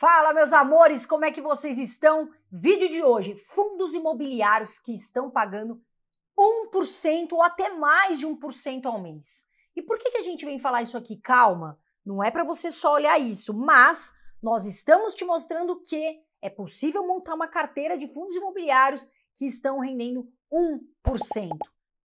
Fala, meus amores, como é que vocês estão? Vídeo de hoje: fundos imobiliários que estão pagando 1% ou até mais de 1% ao mês. E por que, que a gente vem falar isso aqui? Calma, não é para você só olhar isso, mas nós estamos te mostrando que é possível montar uma carteira de fundos imobiliários que estão rendendo 1%.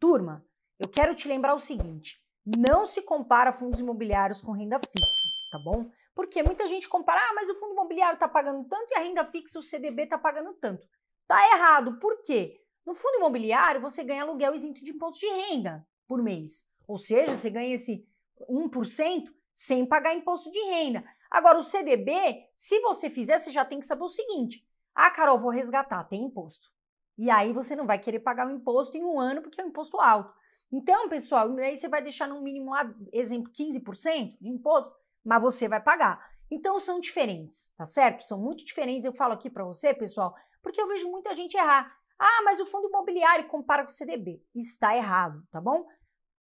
Turma, eu quero te lembrar o seguinte: não se compara fundos imobiliários com renda fixa, tá bom? Porque muita gente compara, ah, mas o fundo imobiliário está pagando tanto e a renda fixa, o CDB está pagando tanto. Tá errado, por quê? No fundo imobiliário, você ganha aluguel isento de imposto de renda por mês. Ou seja, você ganha esse 1% sem pagar imposto de renda. Agora, o CDB, se você fizer, você já tem que saber o seguinte: ah, Carol, vou resgatar, tem imposto. E aí você não vai querer pagar o imposto em um ano porque é um imposto alto. Então, pessoal, aí você vai deixar no mínimo, ah, exemplo, 15% de imposto mas você vai pagar. Então são diferentes, tá certo? São muito diferentes. Eu falo aqui para você, pessoal, porque eu vejo muita gente errar. Ah, mas o fundo imobiliário compara com o CDB. Está errado, tá bom?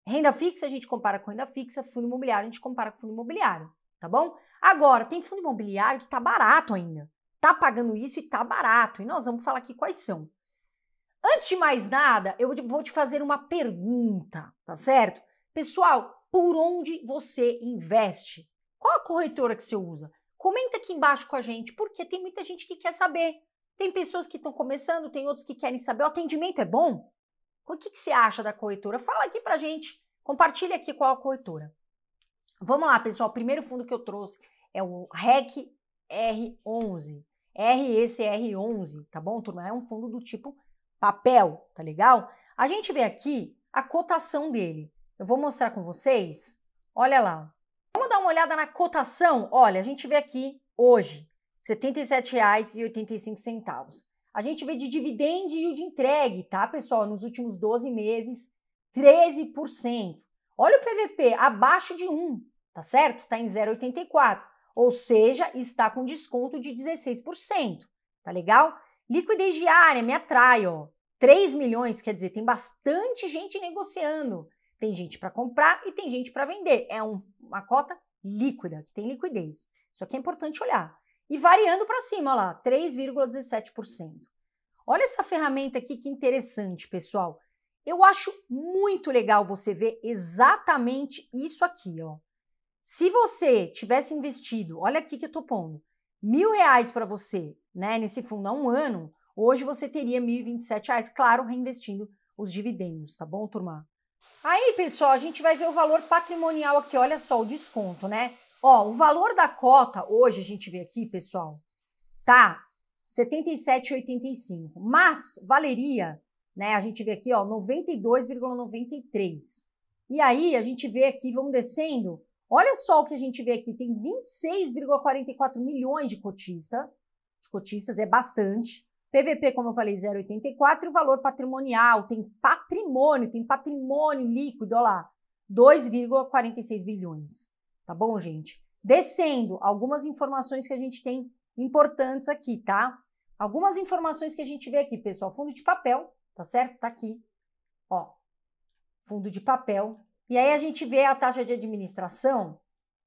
Renda fixa a gente compara com renda fixa, fundo imobiliário a gente compara com fundo imobiliário, tá bom? Agora, tem fundo imobiliário que tá barato ainda. Tá pagando isso e tá barato. E nós vamos falar aqui quais são. Antes de mais nada, eu vou te fazer uma pergunta, tá certo? Pessoal, por onde você investe? Qual a corretora que você usa? Comenta aqui embaixo com a gente, porque tem muita gente que quer saber. Tem pessoas que estão começando, tem outros que querem saber. O atendimento é bom? O que, que você acha da corretora? Fala aqui pra gente. Compartilha aqui qual a corretora. Vamos lá, pessoal. O primeiro fundo que eu trouxe é o REC R11. r 11 tá bom, turma? É um fundo do tipo papel, tá legal? A gente vê aqui a cotação dele. Eu vou mostrar com vocês. Olha lá dar uma olhada na cotação, olha, a gente vê aqui hoje R$ 77,85. A gente vê de dividendo e o de entregue, tá, pessoal? Nos últimos 12 meses, 13%. Olha o PVP abaixo de 1, tá certo? Tá em 0,84, ou seja, está com desconto de 16%, tá legal? Liquidez diária me atrai, ó. 3 milhões, quer dizer, tem bastante gente negociando. Tem gente para comprar e tem gente para vender. É um, uma cota líquida, que tem liquidez. Isso aqui é importante olhar. E variando para cima, olha lá, 3,17%. Olha essa ferramenta aqui que interessante, pessoal. Eu acho muito legal você ver exatamente isso aqui, ó. Se você tivesse investido, olha aqui que eu tô pondo, mil reais para você, né, nesse fundo há um ano, hoje você teria mil e reais, claro, reinvestindo os dividendos, tá bom, turma? Aí, pessoal, a gente vai ver o valor patrimonial aqui, olha só o desconto, né? Ó, o valor da cota hoje a gente vê aqui, pessoal, tá 77,85, mas valeria, né? A gente vê aqui, ó, 92,93. E aí a gente vê aqui, vamos descendo, olha só o que a gente vê aqui, tem 26,44 milhões de cotista, de cotistas é bastante. PVP, como eu falei, 0,84 e o valor patrimonial, tem patrimônio, tem patrimônio líquido, olha lá, 2,46 bilhões. Tá bom, gente? Descendo, algumas informações que a gente tem importantes aqui, tá? Algumas informações que a gente vê aqui, pessoal, fundo de papel, tá certo? Tá aqui, ó, fundo de papel. E aí a gente vê a taxa de administração,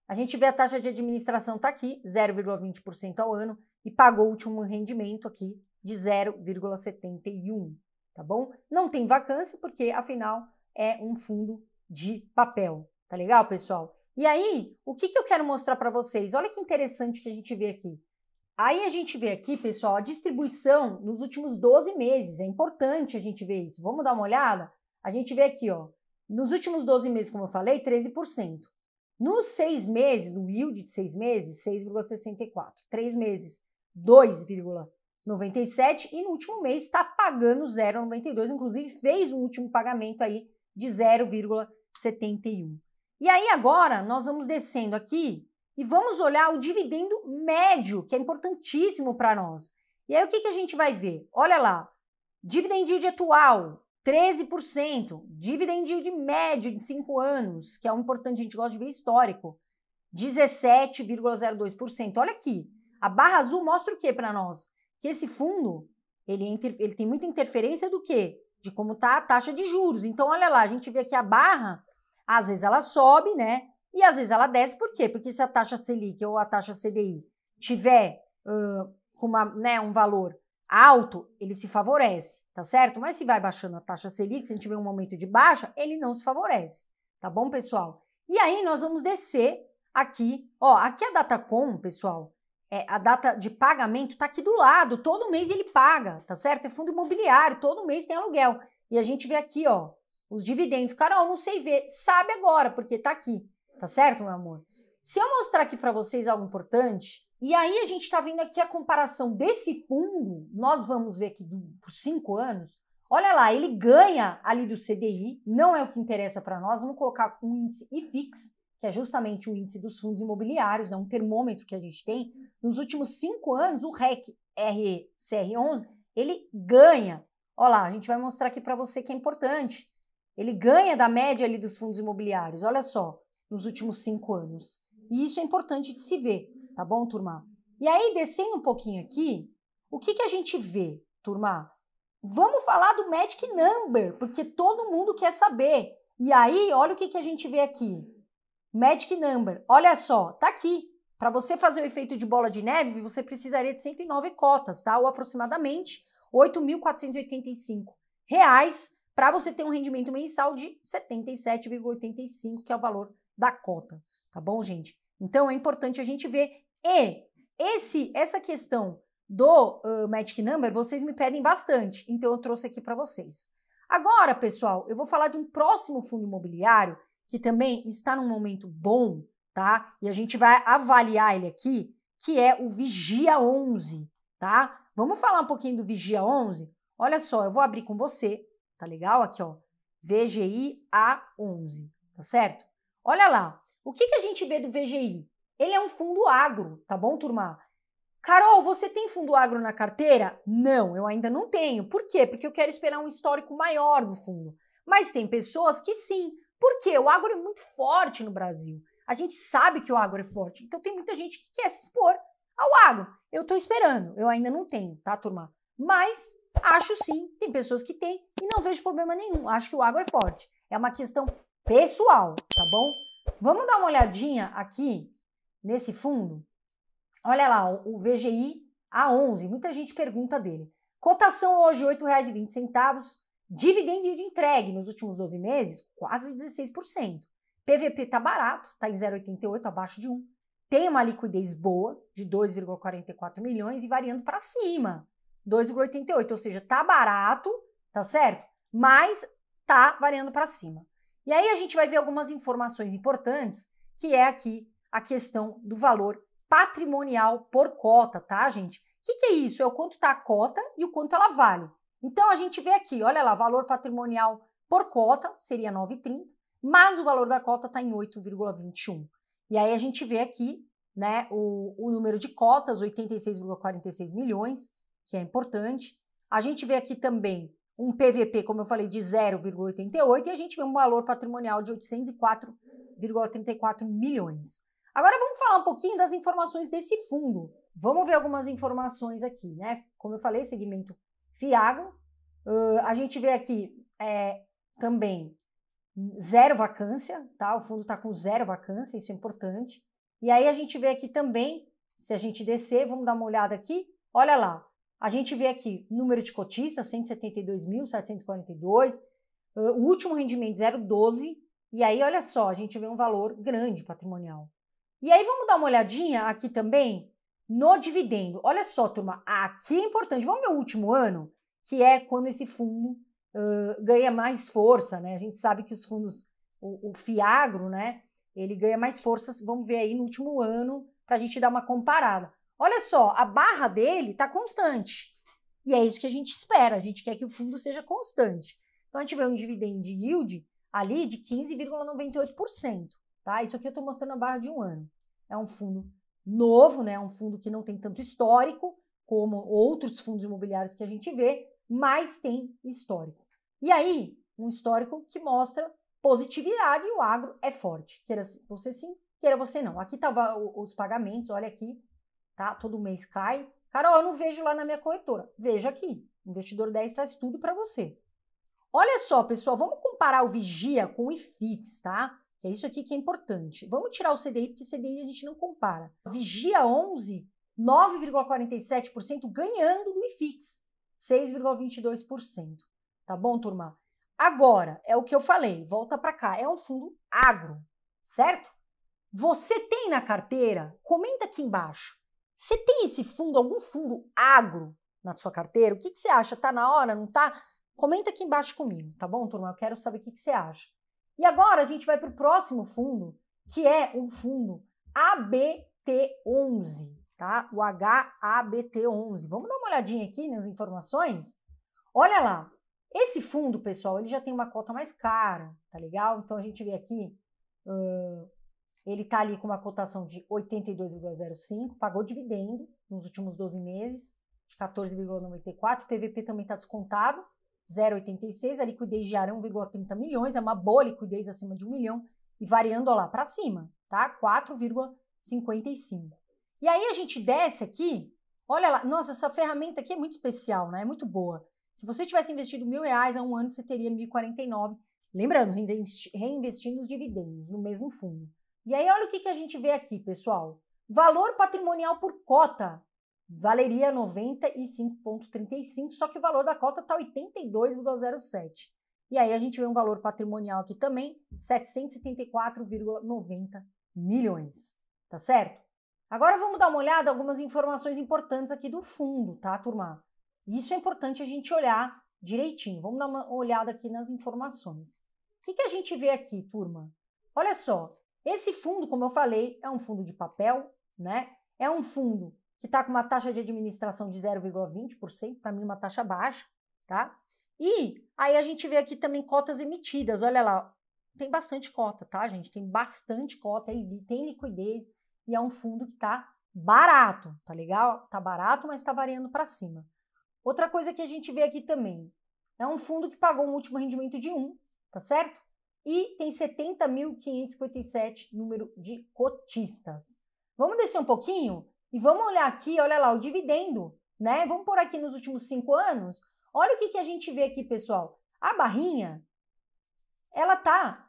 a gente vê a taxa de administração tá aqui, 0,20% ao ano, e pagou o último rendimento aqui, de 0,71, tá bom? Não tem vacância porque afinal é um fundo de papel, tá legal, pessoal? E aí, o que, que eu quero mostrar para vocês? Olha que interessante que a gente vê aqui. Aí a gente vê aqui, pessoal, a distribuição nos últimos 12 meses. É importante a gente ver isso. Vamos dar uma olhada? A gente vê aqui, ó, nos últimos 12 meses, como eu falei, 13%. Nos seis meses, no yield de seis meses, 6,64. Três meses, 2,64. 97 e no último mês está pagando 0,92, inclusive fez um último pagamento aí de 0,71. E aí agora nós vamos descendo aqui e vamos olhar o dividendo médio, que é importantíssimo para nós. E aí o que, que a gente vai ver? Olha lá, dividend yield atual, 13%, dividend yield médio de 5 anos, que é um importante, a gente gosta de ver histórico, 17,02%. Olha aqui, a barra azul mostra o que para nós? que esse fundo ele, é ele tem muita interferência do quê? De como está a taxa de juros. Então, olha lá, a gente vê aqui a barra, às vezes ela sobe, né? E às vezes ela desce, por quê? Porque se a taxa Selic ou a taxa CDI tiver uh, uma, né, um valor alto, ele se favorece, tá certo? Mas se vai baixando a taxa Selic, se a gente tiver um momento de baixa, ele não se favorece, tá bom, pessoal? E aí nós vamos descer aqui, ó, aqui a Datacom, pessoal, é, a data de pagamento está aqui do lado, todo mês ele paga, tá certo? É fundo imobiliário, todo mês tem aluguel. E a gente vê aqui, ó, os dividendos. Carol, não sei ver, sabe agora, porque tá aqui, tá certo, meu amor? Se eu mostrar aqui para vocês algo importante, e aí a gente está vendo aqui a comparação desse fundo, nós vamos ver aqui do, por cinco anos, olha lá, ele ganha ali do CDI, não é o que interessa para nós, vamos colocar um índice IFIX, que é justamente o índice dos fundos imobiliários, né, um termômetro que a gente tem, nos últimos cinco anos, o REC RCR11 ele ganha. Olha lá, a gente vai mostrar aqui para você que é importante. Ele ganha da média ali dos fundos imobiliários. Olha só, nos últimos cinco anos. E isso é importante de se ver, tá bom, turma? E aí, descendo um pouquinho aqui, o que, que a gente vê, turma? Vamos falar do Magic Number, porque todo mundo quer saber. E aí, olha o que, que a gente vê aqui. Magic Number, olha só, tá aqui. Para você fazer o efeito de bola de neve, você precisaria de 109 cotas, tá? Ou aproximadamente R$ 8.485 para você ter um rendimento mensal de 77,85, que é o valor da cota, tá bom, gente? Então é importante a gente ver e esse essa questão do uh, Magic Number, vocês me pedem bastante, então eu trouxe aqui para vocês. Agora, pessoal, eu vou falar de um próximo fundo imobiliário que também está num momento bom, tá? E a gente vai avaliar ele aqui, que é o Vigia 11, tá? Vamos falar um pouquinho do Vigia 11? Olha só, eu vou abrir com você, tá legal? Aqui, ó, VGI A11, tá certo? Olha lá, o que, que a gente vê do VGI? Ele é um fundo agro, tá bom, turma? Carol, você tem fundo agro na carteira? Não, eu ainda não tenho. Por quê? Porque eu quero esperar um histórico maior do fundo. Mas tem pessoas que sim, Por quê? o agro é muito forte no Brasil. A gente sabe que o agro é forte, então tem muita gente que quer se expor ao agro. Eu estou esperando, eu ainda não tenho, tá, turma? Mas acho sim, tem pessoas que têm e não vejo problema nenhum. Acho que o agro é forte. É uma questão pessoal, tá bom? Vamos dar uma olhadinha aqui nesse fundo? Olha lá, o VGI A11, muita gente pergunta dele. Cotação hoje R$ 8,20, dividendo de entregue nos últimos 12 meses, quase 16%. PVP está barato, está em 0,88, abaixo de 1. Tem uma liquidez boa, de 2,44 milhões, e variando para cima, 2,88. Ou seja, está barato, tá certo? Mas está variando para cima. E aí a gente vai ver algumas informações importantes, que é aqui a questão do valor patrimonial por cota, tá, gente? O que, que, é isso? É o quanto está a cota e o quanto ela vale. Então a gente vê aqui, olha lá, valor patrimonial por cota seria 9,30 mas o valor da cota está em 8,21. E aí a gente vê aqui né, o, o número de cotas, 86,46 milhões, que é importante. A gente vê aqui também um PVP, como eu falei, de 0,88 e a gente vê um valor patrimonial de 804,34 milhões. Agora vamos falar um pouquinho das informações desse fundo. Vamos ver algumas informações aqui, né? Como eu falei, segmento Fiago. Uh, a gente vê aqui é, também zero vacância, tá? O fundo está com zero vacância, isso é importante. E aí a gente vê aqui também, se a gente descer, vamos dar uma olhada aqui, olha lá, a gente vê aqui número de cotistas, 172.742, o último rendimento 0,12, e aí olha só, a gente vê um valor grande patrimonial. E aí vamos dar uma olhadinha aqui também no dividendo. Olha só, turma, aqui é importante, vamos ver o último ano, que é quando esse fundo uh, ganha mais força, né? A gente sabe que os fundos, o, o Fiagro, né? Ele ganha mais força, vamos ver aí no último ano, para a gente dar uma comparada. Olha só, a barra dele está constante. E é isso que a gente espera, a gente quer que o fundo seja constante. Então a gente vê um dividendo yield ali de 15,98%, tá? Isso aqui eu estou mostrando a barra de um ano. É um fundo novo, né? É um fundo que não tem tanto histórico como outros fundos imobiliários que a gente vê, mas tem histórico. E aí, um histórico que mostra positividade e o agro é forte. Queira você sim, queira você não. Aqui tava tá os pagamentos, olha aqui, tá? Todo mês cai. Carol, eu não vejo lá na minha corretora. Veja aqui. Investidor 10 traz tudo para você. Olha só, pessoal, vamos comparar o Vigia com o IFIX, tá? Que é isso aqui que é importante. Vamos tirar o CDI, porque CDI a gente não compara. Vigia 11, 9,47% ganhando do IFIX. 6,22%. Tá bom, turma? Agora, é o que eu falei, volta para cá, é um fundo agro, certo? Você tem na carteira? Comenta aqui embaixo. Você tem esse fundo, algum fundo agro na sua carteira? O que, que você acha? Tá na hora, não tá? Comenta aqui embaixo comigo, tá bom, turma? Eu quero saber o que, que você acha. E agora a gente vai para o próximo fundo, que é o fundo ABT11 tá? O HABT11. Vamos dar uma olhadinha aqui nas informações? Olha lá. Esse fundo, pessoal, ele já tem uma cota mais cara, tá legal? Então a gente vê aqui, uh, ele tá ali com uma cotação de 82,05, pagou dividendo nos últimos 12 meses, de 14,94, PVP também está descontado, 0,86, a liquidez diária é 1,30 milhões, é uma boa liquidez acima de 1 milhão e variando ó lá para cima, tá? 4,55. E aí a gente desce aqui, olha lá, nossa, essa ferramenta aqui é muito especial, né? É muito boa. Se você tivesse investido mil reais há um ano, você teria 1.049. Lembrando, reinvestindo os dividendos no mesmo fundo. E aí, olha o que, que a gente vê aqui, pessoal. Valor patrimonial por cota valeria 95,35, só que o valor da cota está 82,07. E aí a gente vê um valor patrimonial aqui também, 774,90 milhões, tá certo? Agora vamos dar uma olhada algumas informações importantes aqui do fundo, tá, turma? Isso é importante a gente olhar direitinho. Vamos dar uma olhada aqui nas informações. O que, que a gente vê aqui, turma? Olha só, esse fundo, como eu falei, é um fundo de papel, né? É um fundo que está com uma taxa de administração de 0,20%, para mim uma taxa baixa, tá? E aí a gente vê aqui também cotas emitidas, olha lá, tem bastante cota, tá, gente? Tem bastante cota, tem liquidez, e é um fundo que está barato, tá legal? Tá barato, mas está variando para cima. Outra coisa que a gente vê aqui também é um fundo que pagou um último rendimento de 1, tá certo? E tem 70.557 número de cotistas. Vamos descer um pouquinho e vamos olhar aqui, olha lá, o dividendo, né? Vamos por aqui nos últimos cinco anos. Olha o que, que a gente vê aqui, pessoal. A barrinha, ela tá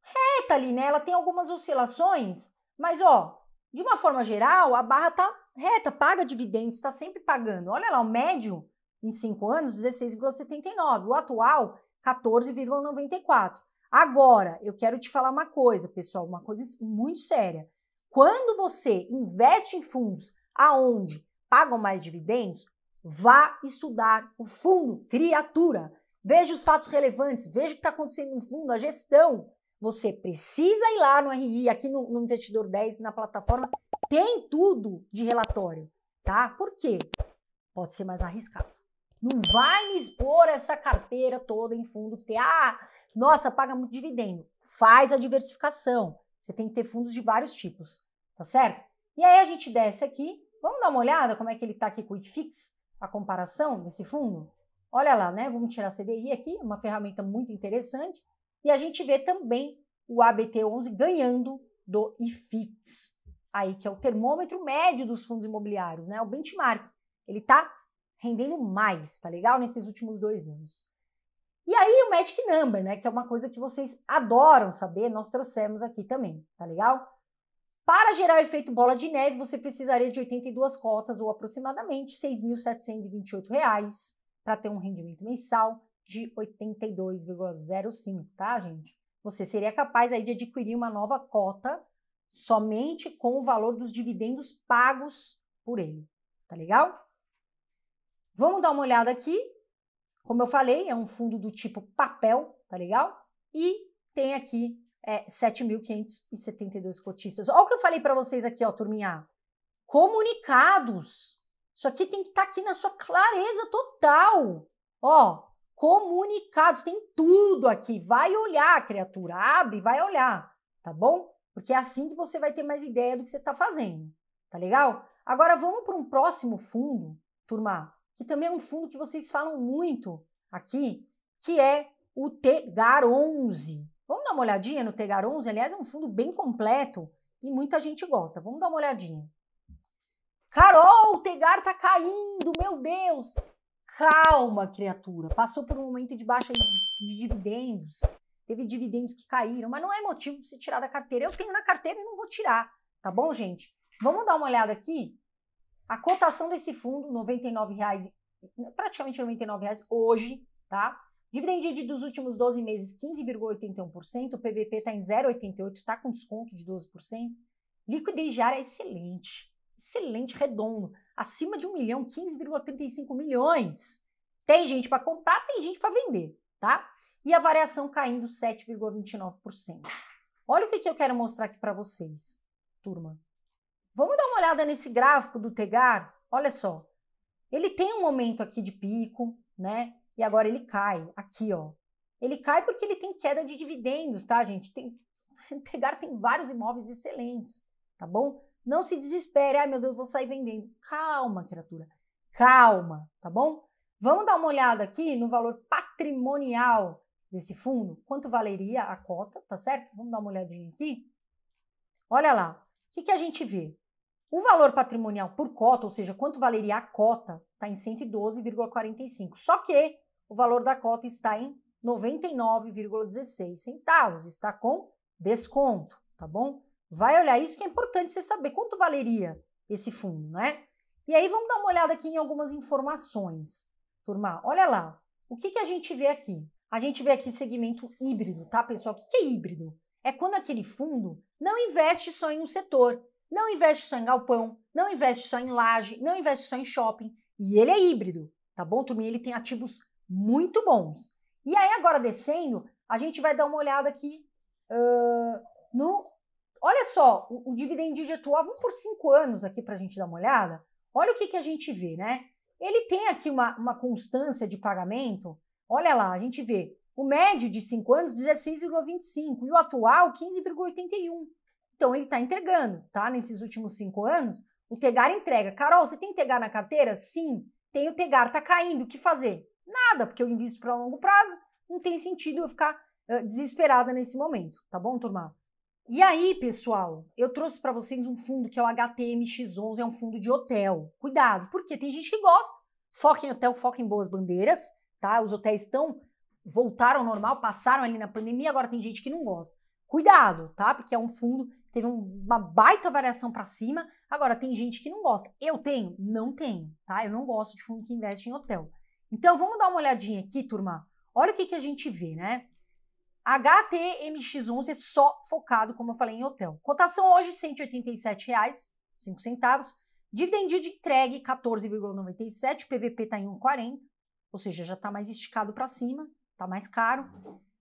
reta ali, né? Ela tem algumas oscilações, mas ó, de uma forma geral, a barra está reta, paga dividendos, está sempre pagando. Olha lá, o médio em 5 anos, 16,79. O atual, 14,94. Agora, eu quero te falar uma coisa, pessoal, uma coisa muito séria. Quando você investe em fundos aonde pagam mais dividendos, vá estudar o fundo, criatura. Veja os fatos relevantes, veja o que está acontecendo no fundo, a gestão. Você precisa ir lá no RI, aqui no, no Investidor 10, na plataforma, tem tudo de relatório, tá? Por quê? Pode ser mais arriscado. Não vai me expor essa carteira toda em fundo que tem, ah, nossa, paga muito dividendo. Faz a diversificação. Você tem que ter fundos de vários tipos, tá certo? E aí a gente desce aqui, vamos dar uma olhada como é que ele tá aqui com o IFIX, a comparação desse fundo? Olha lá, né? Vamos tirar a CDI aqui, uma ferramenta muito interessante. E a gente vê também o ABT11 ganhando do IFIX, aí que é o termômetro médio dos fundos imobiliários, né? O benchmark. Ele tá rendendo mais, tá legal? Nesses últimos dois anos. E aí o Magic Number, né? Que é uma coisa que vocês adoram saber, nós trouxemos aqui também, tá legal? Para gerar o efeito bola de neve, você precisaria de 82 cotas, ou aproximadamente R$ 6.728, para ter um rendimento mensal de 82,05, tá, gente? Você seria capaz aí de adquirir uma nova cota somente com o valor dos dividendos pagos por ele, tá legal? Vamos dar uma olhada aqui. Como eu falei, é um fundo do tipo papel, tá legal? E tem aqui é, 7.572 cotistas. Olha o que eu falei para vocês aqui, ó, turminha. Comunicados. Isso aqui tem que estar tá aqui na sua clareza total. Ó, comunicados, tem tudo aqui. Vai olhar, criatura, abre, vai olhar, tá bom? Porque é assim que você vai ter mais ideia do que você está fazendo, tá legal? Agora vamos para um próximo fundo, turma, que também é um fundo que vocês falam muito aqui, que é o Tegar 11. Vamos dar uma olhadinha no Tegar 11? Aliás, é um fundo bem completo e muita gente gosta. Vamos dar uma olhadinha. Carol, o Tegar tá caindo, meu Deus! Calma, criatura. Passou por um momento de baixa de dividendos. Teve dividendos que caíram, mas não é motivo para se tirar da carteira. Eu tenho na carteira e não vou tirar, tá bom, gente? Vamos dar uma olhada aqui. A cotação desse fundo, R$ reais, praticamente R$ reais hoje, tá? Dividend dos últimos 12 meses, 15,81%. O PVP está em 0,88%, está com desconto de 12%. Liquidez diária é excelente excelente, redondo. Acima de 1 milhão, 15,35 milhões. Tem gente para comprar, tem gente para vender, tá? E a variação caindo 7,29%. Olha o que, que eu quero mostrar aqui para vocês, turma. Vamos dar uma olhada nesse gráfico do Tegar? Olha só. Ele tem um momento aqui de pico, né? E agora ele cai, aqui, ó. Ele cai porque ele tem queda de dividendos, tá, gente? Tem, Tegar tem vários imóveis excelentes, tá bom? Não se desespere, ai meu Deus, vou sair vendendo. Calma, criatura, calma, tá bom? Vamos dar uma olhada aqui no valor patrimonial desse fundo, quanto valeria a cota, tá certo? Vamos dar uma olhadinha aqui. Olha lá, o que, que a gente vê? O valor patrimonial por cota, ou seja, quanto valeria a cota, está em 112,45. Só que o valor da cota está em 99,16 centavos, está com desconto, tá bom? Vai olhar isso que é importante você saber quanto valeria esse fundo, né? E aí vamos dar uma olhada aqui em algumas informações, turma. Olha lá, o que, que a gente vê aqui? A gente vê aqui segmento híbrido, tá, pessoal? O que, que é híbrido? É quando aquele fundo não investe só em um setor, não investe só em galpão, não investe só em laje, não investe só em shopping. E ele é híbrido, tá bom, turma? Ele tem ativos muito bons. E aí, agora descendo, a gente vai dar uma olhada aqui uh, no olha só, o, o dividend atual, vamos por cinco anos aqui para a gente dar uma olhada. Olha o que, que a gente vê, né? Ele tem aqui uma, uma constância de pagamento. Olha lá, a gente vê o médio de 5 anos, 16,25 e o atual, 15,81. Então, ele está entregando, tá? Nesses últimos cinco anos, o Tegar entrega. Carol, você tem Tegar na carteira? Sim, tem o Tegar, está caindo. O que fazer? Nada, porque eu invisto para longo prazo, não tem sentido eu ficar uh, desesperada nesse momento, tá bom, turma? E aí, pessoal, eu trouxe para vocês um fundo que é o HTMX11, é um fundo de hotel. Cuidado, porque tem gente que gosta. Foca em hotel, foca em boas bandeiras, tá? Os hotéis estão voltaram ao normal, passaram ali na pandemia, agora tem gente que não gosta. Cuidado, tá? Porque é um fundo teve uma baita variação para cima. Agora tem gente que não gosta. Eu tenho, não tenho, tá? Eu não gosto de fundo que investe em hotel. Então vamos dar uma olhadinha aqui, turma. Olha o que, que a gente vê, né? HTMX11 é só focado, como eu falei, em hotel. Cotação hoje R$ 187,05. Dividend entregue 14,97. PVP está em 1,40, ou seja, já está mais esticado para cima, está mais caro.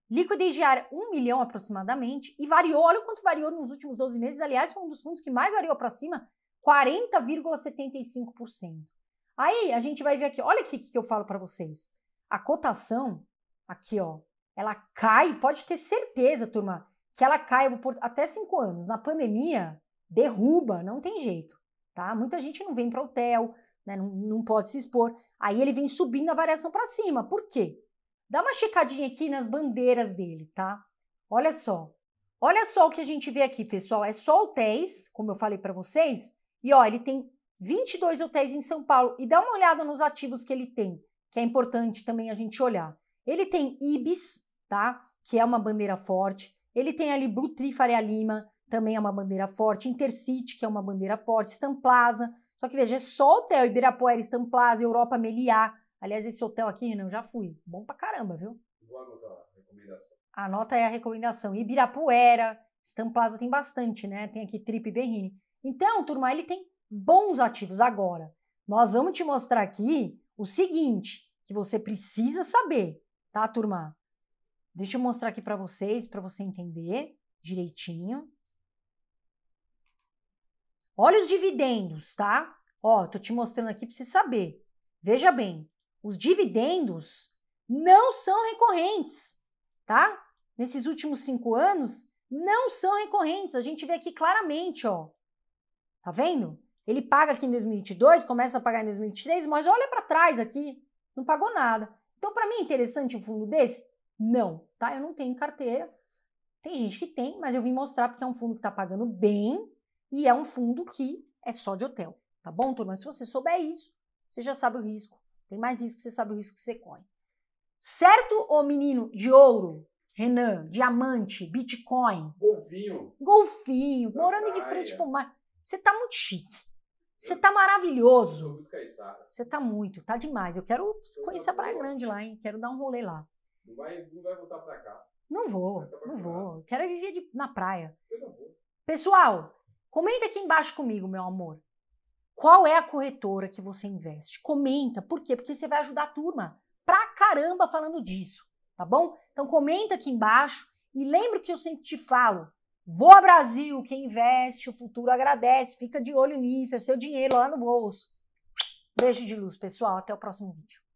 Liquidez diária 1 milhão aproximadamente. E variou, olha o quanto variou nos últimos 12 meses. Aliás, foi um dos fundos que mais variou para cima, 40,75%. Aí a gente vai ver aqui, olha o que, que eu falo para vocês. A cotação, aqui ó, ela cai, pode ter certeza, turma, que ela cai, eu vou por até cinco anos. Na pandemia, derruba, não tem jeito, tá? Muita gente não vem para hotel, né? Não, não pode se expor. Aí ele vem subindo a variação para cima. Por quê? Dá uma checadinha aqui nas bandeiras dele, tá? Olha só. Olha só o que a gente vê aqui, pessoal. É só hotéis, como eu falei para vocês. E ó, ele tem 22 hotéis em São Paulo. E dá uma olhada nos ativos que ele tem, que é importante também a gente olhar. Ele tem Ibis, tá? Que é uma bandeira forte. Ele tem ali Brutri Faria Lima, também é uma bandeira forte. Intercity, que é uma bandeira forte. Stamplaza. Só que veja, é só hotel Ibirapuera, Stamplaza, Europa Meliá. Aliás, esse hotel aqui, Renan, já fui. Bom pra caramba, viu? Vou anotar a recomendação. Anota aí a recomendação. Ibirapuera, Stamplaza tem bastante, né? Tem aqui Trip Berrini. Então, turma, ele tem bons ativos agora. Nós vamos te mostrar aqui o seguinte, que você precisa saber, tá, turma? Deixa eu mostrar aqui para vocês, para você entender direitinho. Olha os dividendos, tá? Ó, tô te mostrando aqui para você saber. Veja bem, os dividendos não são recorrentes, tá? Nesses últimos cinco anos, não são recorrentes. A gente vê aqui claramente, ó. Tá vendo? Ele paga aqui em 2022, começa a pagar em 2023, mas olha para trás aqui, não pagou nada. Então, para mim é interessante um fundo desse? não, tá? Eu não tenho carteira. Tem gente que tem, mas eu vim mostrar porque é um fundo que está pagando bem e é um fundo que é só de hotel, tá bom, turma? Se você souber isso, você já sabe o risco. Tem mais risco, você sabe o risco que você corre. Certo, ô menino de ouro, Renan, diamante, Bitcoin? Golfinho. Golfinho, Na morando praia. de frente pro mar. Você tá muito chique. Você tá maravilhoso. Você tá muito, tá demais. Eu quero conhecer a Praia Grande lá, hein? Quero dar um rolê lá. Não vai, não vai voltar pra cá. Não vou, não vou. Quero viver de, na praia. Pessoal, comenta aqui embaixo comigo, meu amor. Qual é a corretora que você investe? Comenta, por quê? Porque você vai ajudar a turma pra caramba falando disso, tá bom? Então comenta aqui embaixo e lembra que eu sempre te falo, Vou a Brasil, quem investe, o futuro agradece, fica de olho nisso, é seu dinheiro lá no bolso. Beijo de luz, pessoal, até o próximo vídeo.